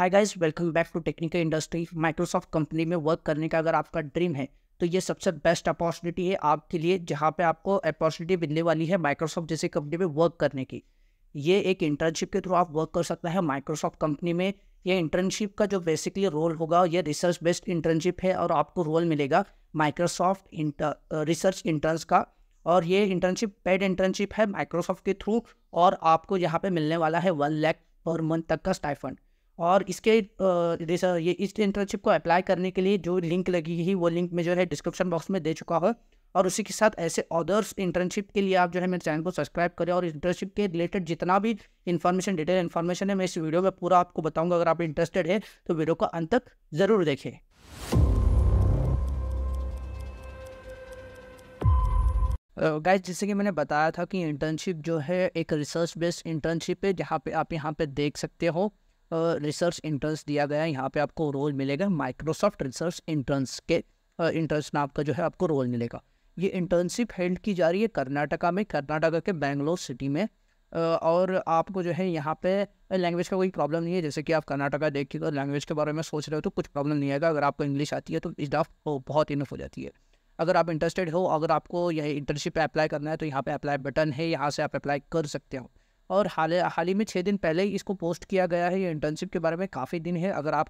hi guys welcome back to technical industry Microsoft company में work करने का अगर आपका ड्रीम है तो ये सबसे बेस्ट अपॉर्चुनिटी है आपके लिए जहाँ पे आपको अपॉर्चुनिटी मिलने वाली है माइक्रोसॉफ्ट जैसी कंपनी में वर्क करने की ये एक इंटर्नशिप के थ्रू आप वर्क कर सकते हैं माइक्रोसॉफ्ट कंपनी में ये इंटर्नशिप का जो बेसिकली रोल होगा ये रिसर्च बेस्ड इंटर्नशिप है और आपको रोल मिलेगा माइक्रोसॉफ्ट रिसर्च इंटर्न्स का और ये इंटर्नशिप पेड इंटर्नशिप है माइक्रोसॉफ्ट के थ्रू और आपको यहाँ पे मिलने वाला है वन लैख पर मंथ तक का स्टाइफंड और इसके जैसा ये इस इंटर्नशिप को अप्लाई करने के लिए जो लिंक लगी है वो लिंक में जो है डिस्क्रिप्शन बॉक्स में दे चुका हूँ और उसी के साथ ऐसे अदर्स इंटर्नशिप के लिए आप जो है मेरे चैनल को सब्सक्राइब करें और इंटर्नशिप के रिलेटेड जितना भी इन्फॉर्मेशन डिटेल इन्फॉर्मेशन है मैं इस वीडियो में पूरा आपको बताऊंगा अगर आप इंटरेस्टेड है तो वीडियो को अंत तक ज़रूर देखें गाइज uh, जैसे कि मैंने बताया था कि इंटर्नशिप जो है एक रिसर्च बेस्ड इंटर्नशिप है जहाँ पे आप यहाँ पे देख सकते हो रिसर्च इंटर्न्स दिया गया यहाँ पे आपको रोल मिलेगा माइक्रोसॉफ्ट रिसर्च इंटर्न्स के इंटर्न्स नाम का जो है आपको रोल मिलेगा ये इंटर्नशिप हेल्ड की जा रही है कर्नाटका में कर्नाटका के बेंगलोर सिटी में और आपको जो है यहाँ पे लैंग्वेज का कोई प्रॉब्लम नहीं है जैसे कि आप कर्नाटका देख के लैंग्वेज के बारे में सोच रहे हो तो कुछ प्रॉब्लम नहीं आएगा अगर आपको इंग्लिश आती है तो इस डाफ बहुत इनफ हो जाती है अगर आप इंटरेस्टेड हो अगर आपको यह इंटर्नशिप पर अप्लाई करना है तो यहाँ पर अप्लाई बटन है यहाँ से आप अप्लाई कर सकते हो और हाल हाल ही में छः दिन पहले ही इसको पोस्ट किया गया है ये इंटर्नशिप के बारे में काफ़ी दिन है अगर आप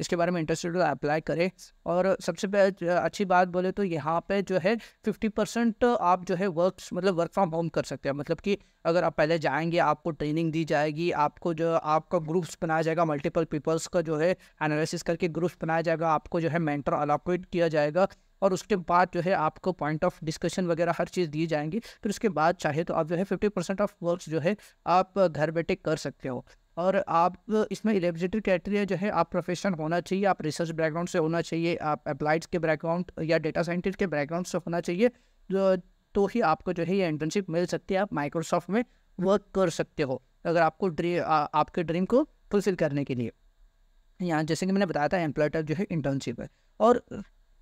इसके बारे में इंटरेस्टेड हो अप्लाई तो करें और सबसे अच्छी बात बोले तो यहाँ पे जो है फिफ्टी परसेंट आप जो है वर्क मतलब वर्क फ्रॉम होम कर सकते हैं मतलब कि अगर आप पहले जाएंगे आपको ट्रेनिंग दी जाएगी आपको जो आपका ग्रुप्स बनाया जाएगा मल्टीपल पीपल्स का जो है एनालिसिस करके ग्रुप्स बनाया जाएगा आपको जो है मेंटर अलाकोट किया जाएगा और उसके बाद जो है आपको पॉइंट ऑफ डिस्कशन वगैरह हर चीज़ दी जाएंगी फिर उसके बाद चाहे तो आप जो है फिफ्टी परसेंट ऑफ वर्क्स जो है आप घर बैठे कर सकते हो और आप इसमें एलिजिबिलिटी क्राइटेरिया जो है आप प्रोफेशन होना चाहिए आप रिसर्च बैकग्राउंड से होना चाहिए आप अप्लाइड के बैकग्राउंड या डेटा साइंटिस्ट के बैकग्राउंड से होना चाहिए जो तो ही आपको जो है ये इंटर्नशिप मिल सकती है आप माइक्रोसॉफ्ट में वर्क कर सकते हो अगर आपको ड्री आपके ड्रीम को फुलफिल करने के लिए यहाँ जैसे कि मैंने बताया था एम्प्लॉय टाइप जो है इंटर्नशिप है और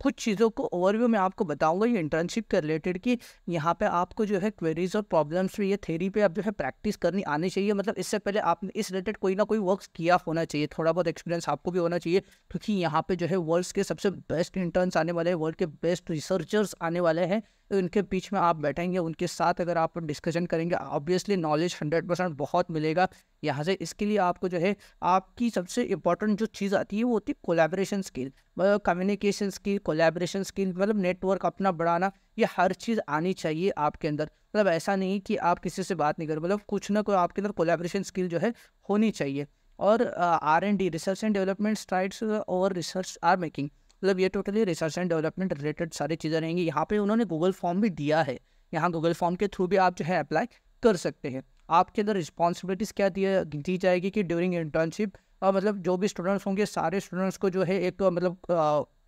कुछ चीज़ों को ओवरव्यू में आपको बताऊंगा ये इंटर्नशिप के रिलेटेड कि यहाँ पे आपको जो है क्वेरीज और प्रॉब्लम्स पे ये थेरी पे आप जो है प्रैक्टिस करनी आनी चाहिए मतलब इससे पहले आपने इस रिलेटेड कोई ना कोई वर्क किया होना चाहिए थोड़ा बहुत एक्सपीरियंस आपको भी होना चाहिए क्योंकि यहाँ पे जो है वर्ल्ड के सबसे बेस्ट इंटर्न आने वाले हैं वर्ल्ड के बेस्ट रिसर्चर्स आने वाले हैं उनके बीच में आप बैठेंगे उनके साथ अगर आप डिस्कशन करेंगे ऑब्वियसली नॉलेज हंड्रेड परसेंट बहुत मिलेगा यहाँ से इसके लिए आपको जो है आपकी सबसे इंपॉर्टेंट जो चीज़ आती है वो होती है कोलेब्रेशन स्किल मतलब कम्युनिकेशन स्किल कोलेब्रेशन स्किल मतलब नेटवर्क अपना बढ़ाना ये हर चीज़ आनी चाहिए आपके अंदर मतलब ऐसा नहीं कि आप किसी से बात नहीं करें मतलब कुछ ना कोई आपके अंदर कोलेब्रेशन स्किल जो है होनी चाहिए और R and D research and development strides और रिसर्च आर मेकिंग मतलब ये totally research and development related सारी चीज़ें रहेंगी यहाँ पे उन्होंने गूगल फॉर्म भी दिया है यहाँ गूगल फॉर्म के थ्रू भी आप जो है अप्लाई कर सकते हैं आपके अंदर रिस्पॉन्सिबिलिटीज़ क्या दिया दी जाएगी कि ड्यूरिंग इंटर्नशिप मतलब जो भी स्टूडेंट्स होंगे सारे स्टूडेंट्स को जो है एक मतलब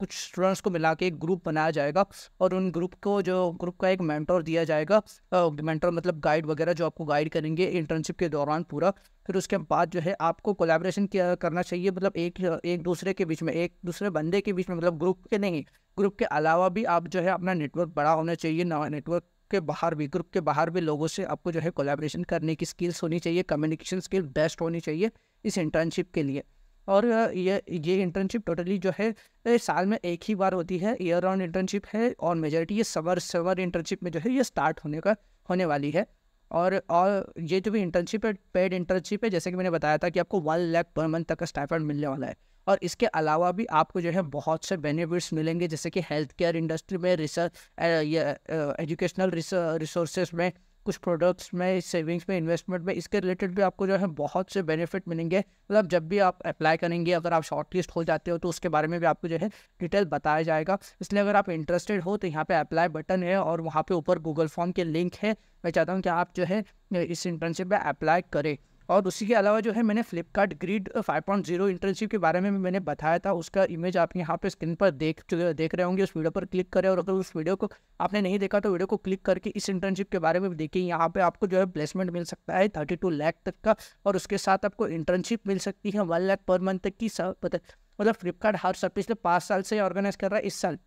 कुछ स्टूडेंट्स को मिला के एक ग्रुप बनाया जाएगा और उन ग्रुप को जो ग्रुप का एक मैंटोर दिया जाएगा मैंटोर मतलब गाइड वगैरह जो आपको गाइड करेंगे इंटर्नशिप के दौरान पूरा फिर उसके बाद जो है आपको किया करना चाहिए मतलब एक एक दूसरे के बीच में एक दूसरे बंदे के बीच में मतलब ग्रुप के नहीं ग्रुप के अलावा भी आप जो है अपना नेटवर्क बड़ा होना चाहिए नेटवर्क के बाहर भी ग्रुप के बाहर भी लोगों से आपको जो है कोलेब्रेशन करने की स्किल्स होनी चाहिए कम्युनिकेशन स्किल बेस्ट होनी चाहिए इस इंटर्नशिप के लिए और ये ये इंटर्नशिप टोटली जो है साल में एक ही बार होती है ईयर राउंड इंटर्नशिप है और मेजोरिटी ये समर समर इंटर्नशिप में जो है ये स्टार्ट होने का होने वाली है और और ये जो भी इंटर्नशिप है पेड इंटर्नशिप है जैसे कि मैंने बताया था कि आपको वन लैख पर मंथ तक का स्टाइपेंड मिलने वाला है और इसके अलावा भी आपको जो है बहुत से बेनिफिट्स मिलेंगे जैसे कि हेल्थ केयर इंडस्ट्री में रिसर्च एजुकेशनल रिसोर्सेज में कुछ प्रोडक्ट्स में सेविंग्स में इन्वेस्टमेंट में इसके रिलेटेड भी आपको जो है बहुत से बेनिफिट मिलेंगे मतलब जब भी आप अप्लाई करेंगे अगर आप शॉर्ट लिस्ट हो जाते हो तो उसके बारे में भी आपको जो है डिटेल बताया जाएगा इसलिए अगर आप इंटरेस्टेड हो तो यहाँ पर अप्लाई बटन है और वहाँ पर ऊपर गूगल फॉर्म के लिंक है मैं चाहता हूँ कि आप जो है इस इंटर्नशिप में अप्लाई करें और उसी के अलावा जो है मैंने फ्लिपकार्ट ग्रीड 5.0 इंटर्नशिप के बारे में मैंने बताया था उसका इमेज आप यहाँ पे स्क्रीन पर देख देख रहे होंगे उस वीडियो पर क्लिक करें और अगर उस वीडियो को आपने नहीं देखा तो वीडियो को क्लिक करके इस इंटर्नशिप के बारे में देखिए यहाँ पे आपको जो है प्लेसमेंट मिल सकता है थर्टी टू तक का और उसके साथ आपको इंटर्नशिप मिल सकती है वन लैख पर मंथ तक की मतलब फ्लिपकार्ट हर सब पिछले पाँच साल से ऑर्गेनाइज कर रहा है इस साल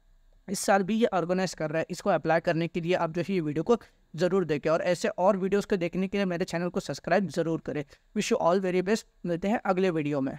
इस साल भी ये ऑर्गेनाइज कर रहा है इसको अप्लाई करने के लिए आप जो है ये वीडियो को जरूर देखें और ऐसे और वीडियोस को देखने के लिए मेरे चैनल को सब्सक्राइब जरूर करें wish you all very best मिलते हैं अगले वीडियो में